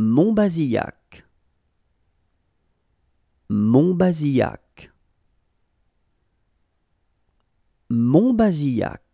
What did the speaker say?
Montbazillac. Montbazillac. Montbazillac.